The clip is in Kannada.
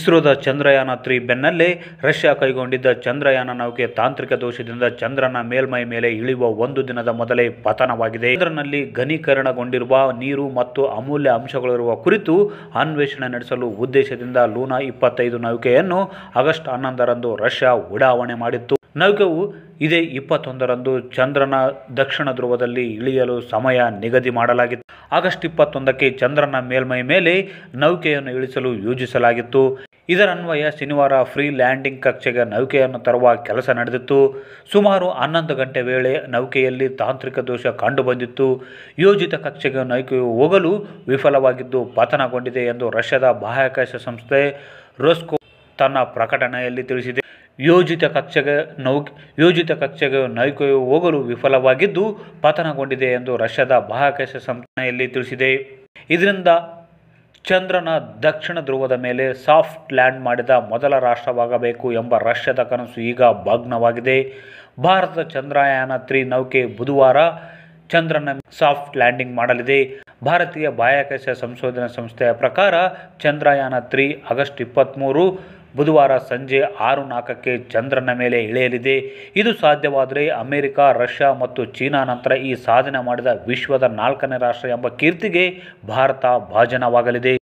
ಇಸ್ರೋದ ಚಂದ್ರಯಾನ ತ್ರೀ ಬೆನ್ನಲ್ಲೇ ರಷ್ಯಾ ಕೈಗೊಂಡಿದ್ದ ಚಂದ್ರಯಾನ ನೌಕೆ ತಾಂತ್ರಿಕ ದೋಷದಿಂದ ಚಂದ್ರನ ಮೇಲ್ಮೈ ಮೇಲೆ ಇಳಿಯುವ ಒಂದು ದಿನದ ಮೊದಲೇ ಪತನವಾಗಿದೆ ಚಂದ್ರನಲ್ಲಿ ಘನೀಕರಣಗೊಂಡಿರುವ ನೀರು ಮತ್ತು ಅಮೂಲ್ಯ ಅಂಶಗಳಿರುವ ಕುರಿತು ಅನ್ವೇಷಣೆ ನಡೆಸಲು ಉದ್ದೇಶದಿಂದ ಲೂನಾ ಇಪ್ಪತ್ತೈದು ನೌಕೆಯನ್ನು ಆಗಸ್ಟ್ ಹನ್ನೊಂದರಂದು ರಷ್ಯಾ ಉಡಾವಣೆ ಮಾಡಿತ್ತು ನೌಕೆಯು ಇದೇ ಇಪ್ಪತ್ತೊಂದರಂದು ಚಂದ್ರನ ದಕ್ಷಿಣ ಧ್ರುವದಲ್ಲಿ ಇಳಿಯಲು ಸಮಯ ನಿಗದಿ ಮಾಡಲಾಗಿತ್ತು ಆಗಸ್ಟ್ ಇಪ್ಪತ್ತೊಂದಕ್ಕೆ ಚಂದ್ರನ ಮೇಲ್ಮೈ ಮೇಲೆ ನೌಕೆಯನ್ನು ಇಳಿಸಲು ಯೋಜಿಸಲಾಗಿತ್ತು ಇದರನ್ವಯ ಶನಿವಾರ ಫ್ರೀ ಲ್ಯಾಂಡಿಂಗ್ ಕಕ್ಷೆಗೆ ನೌಕೆಯನ್ನು ತರುವ ಕೆಲಸ ನಡೆದಿತ್ತು ಸುಮಾರು ಹನ್ನೊಂದು ಗಂಟೆ ವೇಳೆ ನೌಕೆಯಲ್ಲಿ ತಾಂತ್ರಿಕ ದೋಷ ಕಂಡುಬಂದಿತ್ತು ಯೋಜಿತ ಕಕ್ಷೆಗೆ ನೌಕೆಯು ಹೋಗಲು ವಿಫಲವಾಗಿದ್ದು ಪತನಗೊಂಡಿದೆ ಎಂದು ರಷ್ಯಾದ ಬಾಹ್ಯಾಕಾಶ ಸಂಸ್ಥೆ ರೋಸ್ಕೋ ತನ್ನ ಪ್ರಕಟಣೆಯಲ್ಲಿ ತಿಳಿಸಿದೆ ಯೋಜಿತ ಕಕ್ಷೆಗೆ ನೌ ಯೋಜಿತ ಕಕ್ಷೆಗೆ ನೌಕೆಯು ಹೋಗಲು ವಿಫಲವಾಗಿದ್ದು ಪತನಗೊಂಡಿದೆ ಎಂದು ರಷ್ಯಾದ ಬಾಹ್ಯಾಕಾಶ ಸಂಸ್ಥೆಯಲ್ಲಿ ತಿಳಿಸಿದೆ ಇದರಿಂದ ಚಂದ್ರನ ದಕ್ಷಿಣ ಧ್ರುವದ ಮೇಲೆ ಸಾಫ್ಟ್ ಲ್ಯಾಂಡ್ ಮಾಡಿದ ಮೊದಲ ರಾಷ್ಟ್ರವಾಗಬೇಕು ಎಂಬ ರಷ್ಯಾದ ಕನಸು ಈಗ ಭಗ್ನವಾಗಿದೆ ಭಾರತದ ಚಂದ್ರಯಾನ ತ್ರೀ ನೌಕೆ ಬುಧವಾರ ಚಂದ್ರನ ಸಾಫ್ಟ್ ಲ್ಯಾಂಡಿಂಗ್ ಮಾಡಲಿದೆ ಭಾರತೀಯ ಬಾಹ್ಯಾಕಾಶ ಸಂಶೋಧನಾ ಸಂಸ್ಥೆಯ ಪ್ರಕಾರ ಚಂದ್ರಯಾನ ತ್ರೀ ಆಗಸ್ಟ್ ಇಪ್ಪತ್ತ್ಮೂರು ಬುಧವಾರ ಸಂಜೆ ಆರು ನಾಲ್ಕಕ್ಕೆ ಚಂದ್ರನ ಮೇಲೆ ಇಳಿಯಲಿದೆ ಇದು ಸಾಧ್ಯವಾದರೆ ಅಮೆರಿಕ ರಷ್ಯಾ ಮತ್ತು ಚೀನಾ ನಂತರ ಈ ಸಾಧನೆ ಮಾಡಿದ ವಿಶ್ವದ ನಾಲ್ಕನೇ ರಾಷ್ಟ್ರ ಎಂಬ ಕೀರ್ತಿಗೆ ಭಾರತ ಭಾಜನವಾಗಲಿದೆ